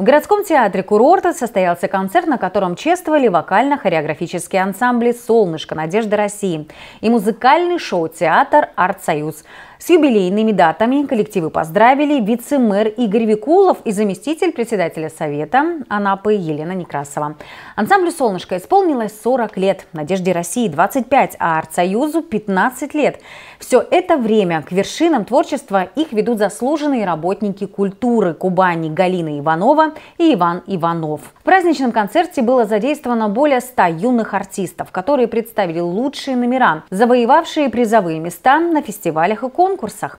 В городском театре курорта состоялся концерт, на котором чествовали вокально-хореографические ансамбли «Солнышко. Надежда России» и музыкальный шоу-театр «Артсоюз». С юбилейными датами коллективы поздравили вице-мэр Игорь Викулов и заместитель председателя Совета Анапы Елена Некрасова. Ансамблю «Солнышко» исполнилось 40 лет, «Надежде России» 25, а «Артсоюзу» 15 лет. Все это время к вершинам творчества их ведут заслуженные работники культуры Кубани Галина Иванова и Иван Иванов. В праздничном концерте было задействовано более 100 юных артистов, которые представили лучшие номера, завоевавшие призовые места на фестивалях и конкурсах.